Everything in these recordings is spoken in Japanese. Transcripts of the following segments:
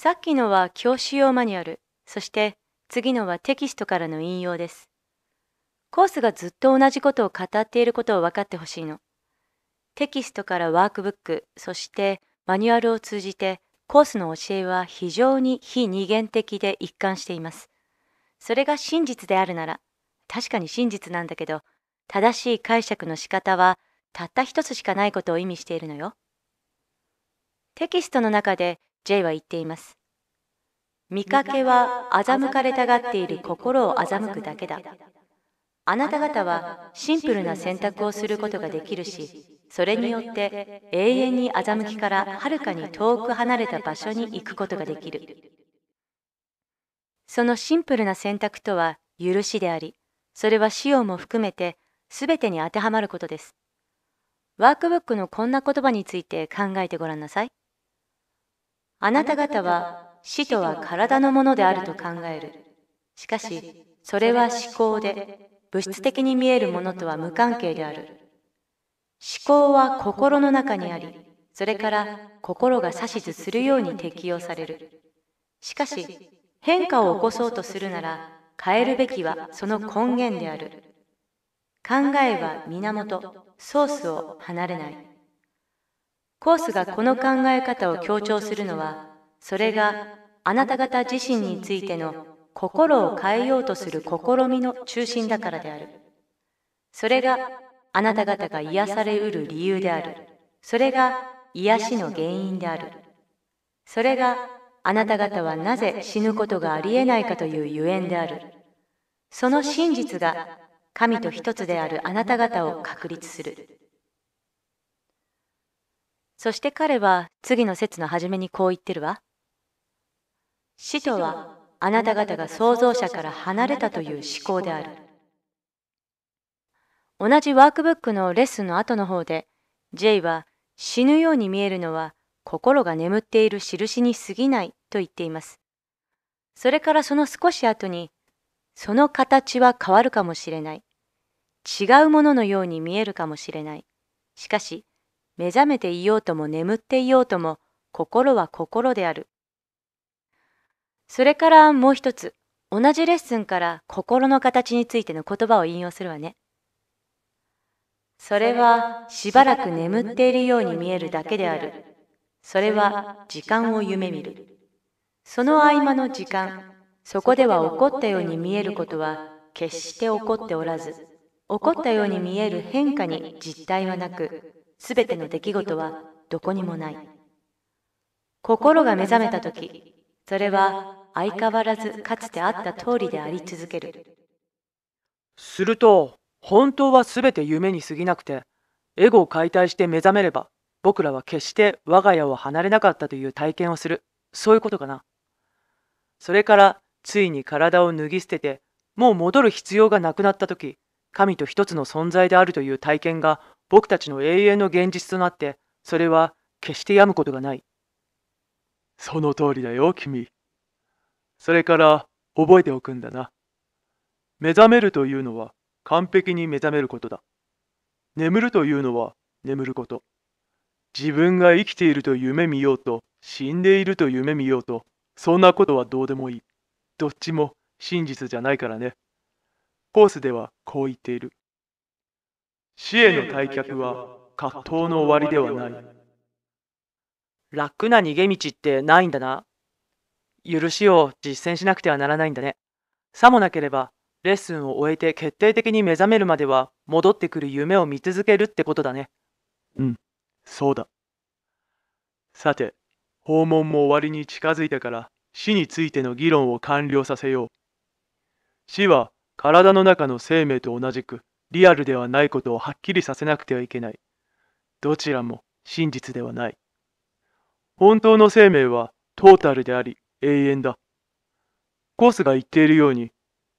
さっきのは教師用マニュアル、そして次のはテキストからの引用です。コースがずっと同じことを語っていることを分かってほしいの。テキストからワークブック、そしてマニュアルを通じてコースの教えは非常に非二元的で一貫しています。それが真実であるなら、確かに真実なんだけど、正しい解釈の仕方はたった一つしかないことを意味しているのよ。テキストの中で J は言っています。見かけは欺かれたがっている心を欺くだけだ。あなた方はシンプルな選択をすることができるし、それによって永遠に欺きからはるかに遠く離れた場所に行くことができる。そのシンプルな選択とは許しであり、それは使用も含めて全てに当てはまることです。ワークブックのこんな言葉について考えてごらんなさい。あなた方は死とは体のものであると考える。しかし、それは思考で、物質的に見えるものとは無関係である。思考は心の中にあり、それから心が指図するように適用される。しかし、変化を起こそうとするなら、変えるべきはその根源である。考えは源、ソースを離れない。コースがこの考え方を強調するのは、それがあなた方自身についての心を変えようとする試みの中心だからである。それがあなた方が癒されうる理由である。それが癒しの原因である。それがあなた方はなぜ死ぬことがありえないかというゆえんである。その真実が神と一つであるあなた方を確立する。そして彼は次の説の初めにこう言ってるわ。死とはあなた方が創造者から離れたという思考である。同じワークブックのレッスンの後の方で、J は死ぬように見えるのは心が眠っている印に過ぎないと言っています。それからその少し後に、その形は変わるかもしれない。違うもののように見えるかもしれない。しかし、目覚めていようとも眠っていようとも心は心である。それからもう一つ、同じレッスンから心の形についての言葉を引用するわね。それはしばらく眠っているように見えるだけである。それは時間を夢見る。その合間の時間、そこでは起こったように見えることは決して起こっておらず、起こったように見える変化に実体はなく、すべての出来事はどこにもない。心が目覚めた時それは相変わらずかつてあった通りであり続ける。すると、本当はすべて夢に過ぎなくて、エゴを解体して目覚めれば、僕らは決して我が家を離れなかったという体験をする。そういうことかな。それから、ついに体を脱ぎ捨てて、もう戻る必要がなくなった時、神と一つの存在であるという体験が僕たちの永遠の現実となって、それは決して病むことがない。その通りだよ、君。それから、覚えておくんだな。目覚めるというのは、完璧に目覚めることだ。眠るというのは、眠ること。自分が生きていると夢見ようと、死んでいると夢見ようと、そんなことはどうでもいい。どっちも真実じゃないからね。コースではこう言っている。死への退却は葛藤の終わりではない。楽な逃げ道ってないんだな。許しを実践しなくてはならないんだね。さもなければ、レッスンを終えて決定的に目覚めるまでは戻ってくる夢を見続けるってことだね。うん、そうだ。さて、訪問も終わりに近づいたから死についての議論を完了させよう。死は体の中の生命と同じくリアルではないことをはっきりさせなくてはいけない。どちらも真実ではない。本当の生命はトータルであり永遠だ。コースが言っているように、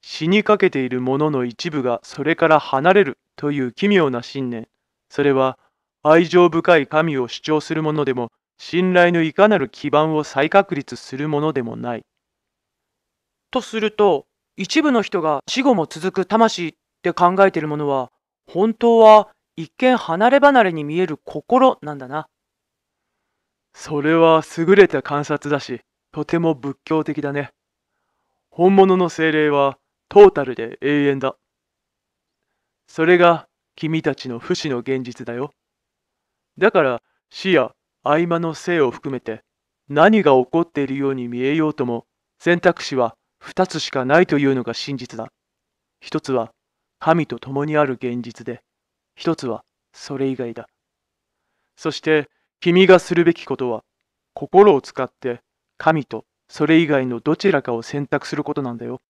死にかけているものの一部がそれから離れるという奇妙な信念。それは愛情深い神を主張するものでも、信頼のいかなる基盤を再確立するものでもない。とすると、一部の人が死後も続く魂って考えているものは、本当は一見離れ離れに見える心なんだな。それは優れた観察だし、とても仏教的だね。本物の精霊はトータルで永遠だ。それが君たちの不死の現実だよ。だから死や合間の生を含めて何が起こっているように見えようとも選択肢は2つしかないというのが真実だ。一つは神と共にある現実で、一つはそれ以外だ。そして、君がするべきことは、心を使って神とそれ以外のどちらかを選択することなんだよ。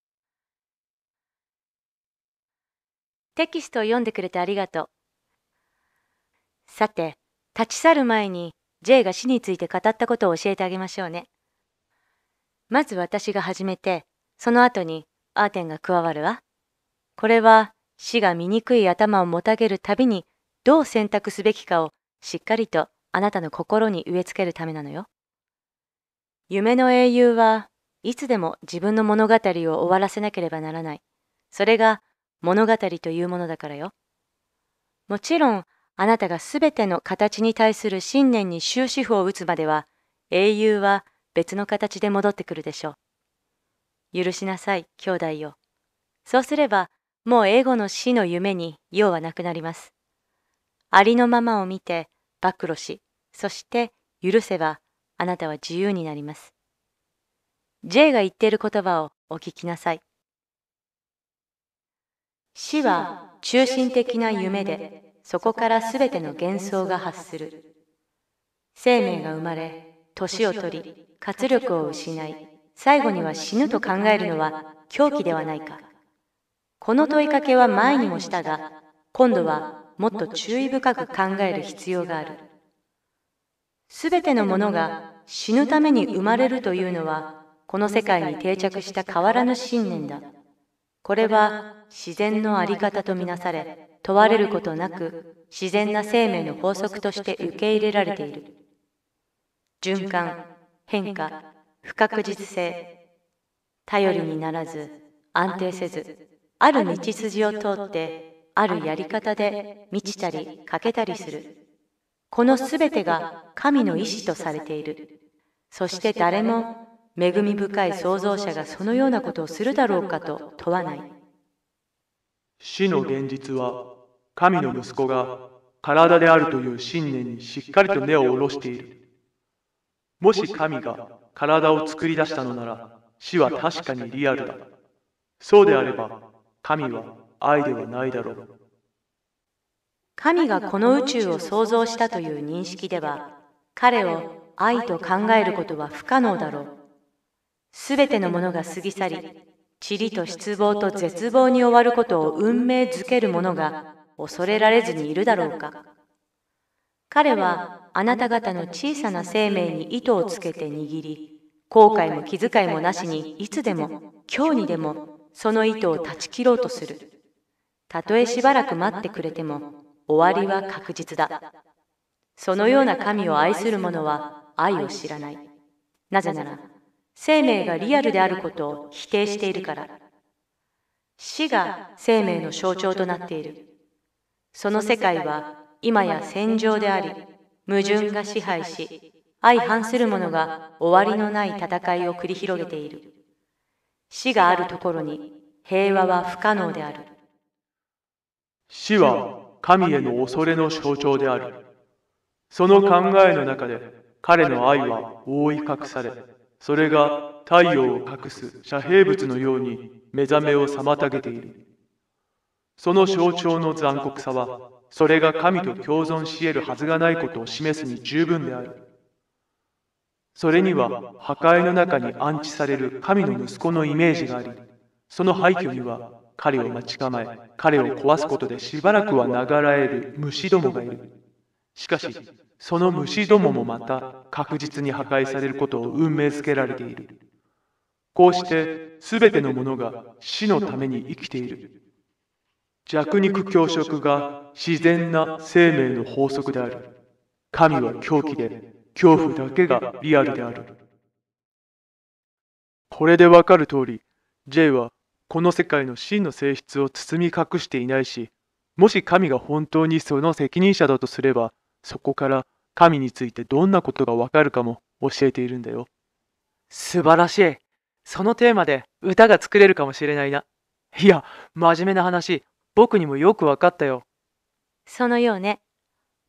テキストを読んでくれてありがとう。さて、立ち去る前に J が死について語ったことを教えてあげましょうね。まず私が始めて、その後にアーテンが加わるわ。これは死が醜い頭をもたげるたびにどう選択すべきかをしっかりとあなたの心に植え付けるためなのよ。夢の英雄はいつでも自分の物語を終わらせなければならない。それが物語というものだからよ。もちろんあなたが全ての形に対する信念に終止符を打つまでは英雄は別の形で戻ってくるでしょう。許しなさい、兄弟よ。そうすればもうエゴの死の夢に用はなくなります。ありのままを見て暴露し、そして許せばあなたは自由になります。J が言っている言葉をお聞きなさい。死は中心的な夢で、そこから全ての幻想が発する。生命が生まれ、年を取り、活力を失い、最後には死ぬと考えるのは狂気ではないか。この問いかけは前にもしたが、今度はもっと注意深く考える必要がある。すべてのものが死ぬために生まれるというのは、この世界に定着した変わらぬ信念だ。これは自然のあり方とみなされ、問われることなく自然な生命の法則として受け入れられている。循環、変化、不確実性、頼りにならず、安定せず、ある道筋を通ってあるやり方で満ちたり欠けたりするこのすべてが神の意志とされているそして誰も恵み深い創造者がそのようなことをするだろうかと問わない死の現実は神の息子が体であるという信念にしっかりと根を下ろしているもし神が体を作り出したのなら死は確かにリアルだそうであれば神は愛ではないだろう。神がこの宇宙を創造したという認識では、彼を愛と考えることは不可能だろう。すべてのものが過ぎ去り、塵と失望と絶望に終わることを運命づけるものが恐れられずにいるだろうか。彼はあなた方の小さな生命に糸をつけて握り、後悔も気遣いもなしにいつでも、今日にでもその糸を断ち切ろうとする。たとえしばらく待ってくれても、終わりは確実だ。そのような神を愛する者は愛を知らない。なぜなら、生命がリアルであることを否定しているから。死が生命の象徴となっている。その世界は今や戦場であり、矛盾が支配し、相反する者が終わりのない戦いを繰り広げている。死があるところに平和は不可能である死は神への恐れの象徴であるその考えの中で彼の愛は覆い隠されそれが太陽を隠す遮蔽物のように目覚めを妨げているその象徴の残酷さはそれが神と共存し得るはずがないことを示すに十分であるそれには破壊の中に安置される神の息子のイメージがあり、その廃墟には彼を待ち構え、彼を壊すことでしばらくは流らえる虫どもがいる。しかし、その虫どももまた確実に破壊されることを運命づけられている。こうして、全てのものが死のために生きている。弱肉強食が自然な生命の法則である。神は狂気で恐怖だけがリアルである。これでわかる通り、J はこの世界の真の性質を包み隠していないし、もし神が本当にその責任者だとすれば、そこから神についてどんなことがわかるかも教えているんだよ。素晴らしい。そのテーマで歌が作れるかもしれないな。いや、真面目な話、僕にもよくわかったよ。そのようね。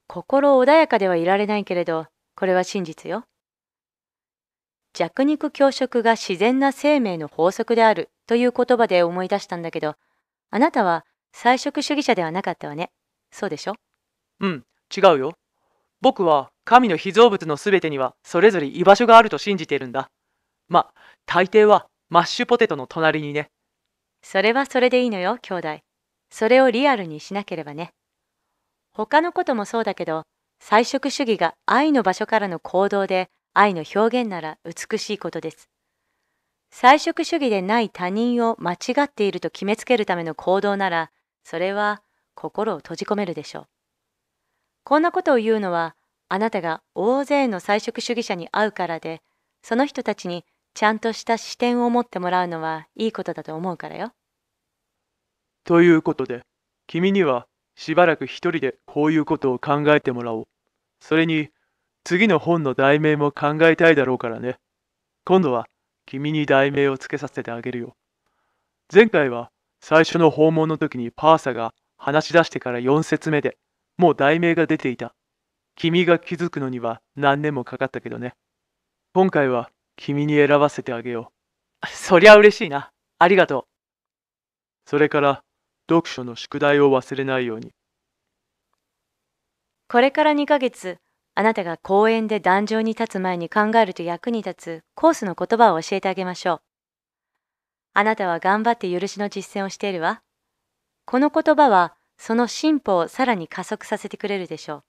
心穏やかではいられないけれど、これは真実よ。弱肉強食が自然な生命の法則であるという言葉で思い出したんだけど、あなたは菜食主義者ではなかったわね。そうでしょうん、違うよ。僕は神の被造物のすべてにはそれぞれ居場所があると信じているんだ。まあ、大抵はマッシュポテトの隣にね。それはそれでいいのよ、兄弟。それをリアルにしなければね。他のこともそうだけど、菜食主義が愛の場所からの行動で愛の表現なら美しいことです。菜食主義でない他人を間違っていると決めつけるための行動なら、それは心を閉じ込めるでしょう。こんなことを言うのは、あなたが大勢の菜食主義者に会うからで、その人たちにちゃんとした視点を持ってもらうのはいいことだと思うからよ。ということで、君にはしばらく一人でこういうことを考えてもらおう。それに、次の本の題名も考えたいだろうからね。今度は、君に題名をつけさせてあげるよ。前回は、最初の訪問の時にパーサが話し出してから4節目で、もう題名が出ていた。君が気づくのには何年もかかったけどね。今回は、君に選ばせてあげよう。そりゃ嬉しいな。ありがとう。それから、読書の宿題を忘れないように。これから2ヶ月、あなたが公園で壇上に立つ前に考えると役に立つコースの言葉を教えてあげましょう。あなたは頑張って許しの実践をしているわ。この言葉はその進歩をさらに加速させてくれるでしょう。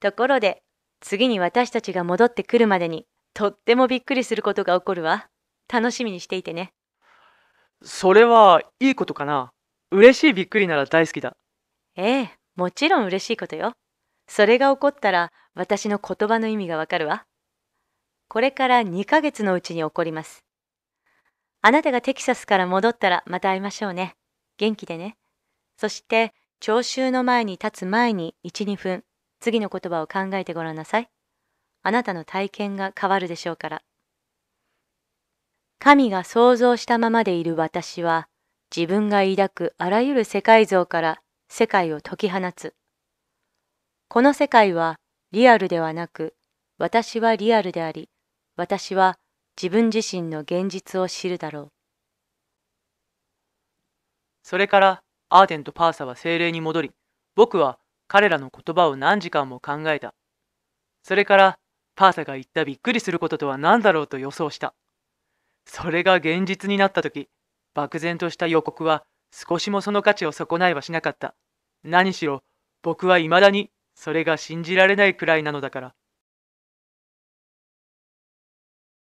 ところで、次に私たちが戻ってくるまでにとってもびっくりすることが起こるわ。楽しみにしていてね。それはいいことかな。嬉しいびっくりなら大好きだ。ええ。もちろん嬉しいことよ。それが起こったら私の言葉の意味がわかるわ。これから2ヶ月のうちに起こります。あなたがテキサスから戻ったらまた会いましょうね。元気でね。そして聴衆の前に立つ前に1、2分次の言葉を考えてごらんなさい。あなたの体験が変わるでしょうから。神が想像したままでいる私は自分が抱くあらゆる世界像から世界を解き放つ。この世界はリアルではなく、私はリアルであり、私は自分自身の現実を知るだろう。それからアーデンとパーサは精霊に戻り、僕は彼らの言葉を何時間も考えた。それからパーサが言ったびっくりすることとは何だろうと予想した。それが現実になった時、漠然とした予告は少しもその価値を損ないはしなかった。何しろ、僕は未だにそれが信じられないくらいなのだから。